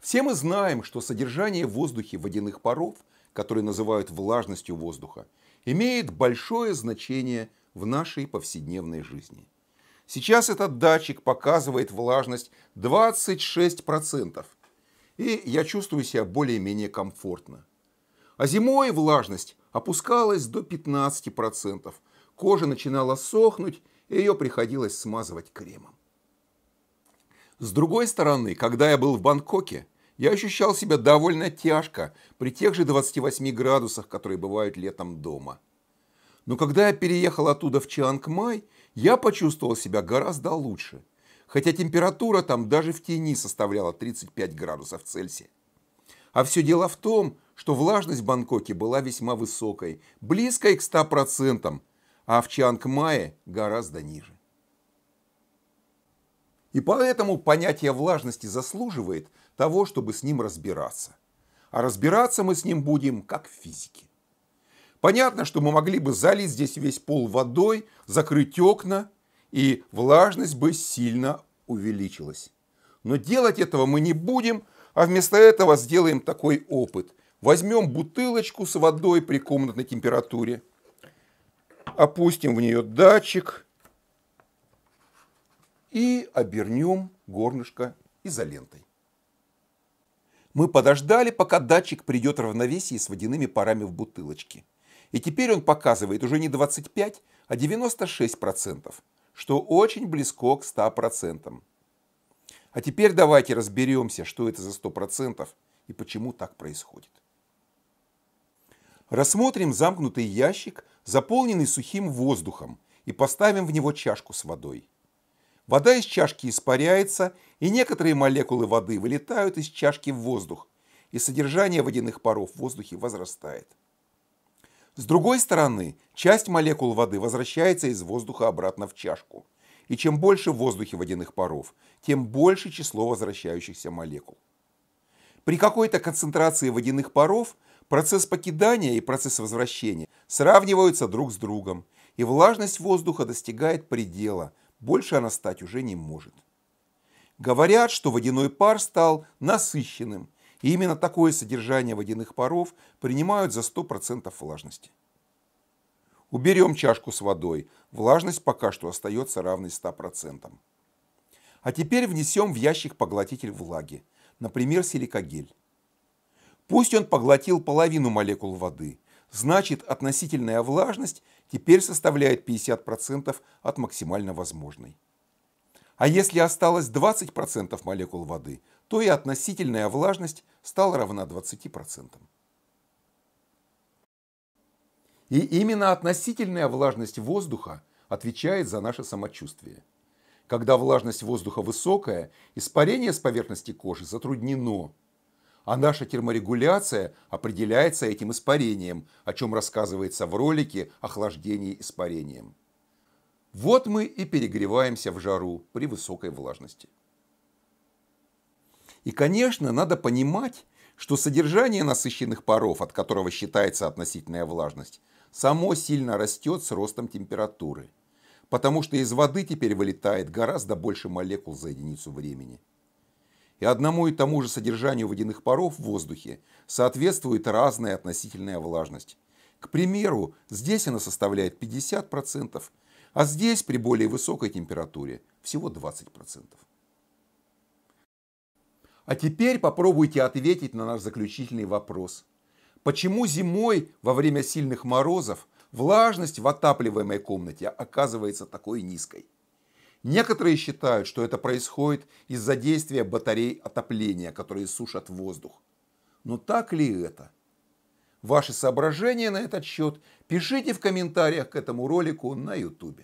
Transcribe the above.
Все мы знаем, что содержание в воздухе водяных паров, которые называют влажностью воздуха, имеет большое значение в нашей повседневной жизни – Сейчас этот датчик показывает влажность 26%, и я чувствую себя более-менее комфортно. А зимой влажность опускалась до 15%, кожа начинала сохнуть, и ее приходилось смазывать кремом. С другой стороны, когда я был в Бангкоке, я ощущал себя довольно тяжко при тех же 28 градусах, которые бывают летом дома – но когда я переехал оттуда в Чиангмай, я почувствовал себя гораздо лучше, хотя температура там даже в тени составляла 35 градусов Цельсия. А все дело в том, что влажность в Бангкоке была весьма высокой, близкой к 100%, а в Чиангмае гораздо ниже. И поэтому понятие влажности заслуживает того, чтобы с ним разбираться. А разбираться мы с ним будем как в физике. Понятно, что мы могли бы залить здесь весь пол водой, закрыть окна, и влажность бы сильно увеличилась. Но делать этого мы не будем, а вместо этого сделаем такой опыт. Возьмем бутылочку с водой при комнатной температуре, опустим в нее датчик и обернем горнышко изолентой. Мы подождали, пока датчик придет в равновесие с водяными парами в бутылочке. И теперь он показывает уже не 25, а 96%, что очень близко к 100%. А теперь давайте разберемся, что это за 100% и почему так происходит. Рассмотрим замкнутый ящик, заполненный сухим воздухом, и поставим в него чашку с водой. Вода из чашки испаряется, и некоторые молекулы воды вылетают из чашки в воздух, и содержание водяных паров в воздухе возрастает. С другой стороны, часть молекул воды возвращается из воздуха обратно в чашку. И чем больше в воздухе водяных паров, тем больше число возвращающихся молекул. При какой-то концентрации водяных паров процесс покидания и процесс возвращения сравниваются друг с другом, и влажность воздуха достигает предела, больше она стать уже не может. Говорят, что водяной пар стал насыщенным – и именно такое содержание водяных паров принимают за 100% влажности. Уберем чашку с водой. Влажность пока что остается равной 100%. А теперь внесем в ящик поглотитель влаги, например, силикогель. Пусть он поглотил половину молекул воды, значит относительная влажность теперь составляет 50% от максимально возможной. А если осталось 20% молекул воды, то и относительная влажность стала равна 20%. И именно относительная влажность воздуха отвечает за наше самочувствие. Когда влажность воздуха высокая, испарение с поверхности кожи затруднено, а наша терморегуляция определяется этим испарением, о чем рассказывается в ролике «Охлаждение испарением». Вот мы и перегреваемся в жару при высокой влажности. И, конечно, надо понимать, что содержание насыщенных паров, от которого считается относительная влажность, само сильно растет с ростом температуры, потому что из воды теперь вылетает гораздо больше молекул за единицу времени. И одному и тому же содержанию водяных паров в воздухе соответствует разная относительная влажность. К примеру, здесь она составляет 50%, а здесь при более высокой температуре всего 20%. А теперь попробуйте ответить на наш заключительный вопрос. Почему зимой во время сильных морозов влажность в отапливаемой комнате оказывается такой низкой? Некоторые считают, что это происходит из-за действия батарей отопления, которые сушат воздух. Но так ли это? Ваши соображения на этот счет пишите в комментариях к этому ролику на YouTube.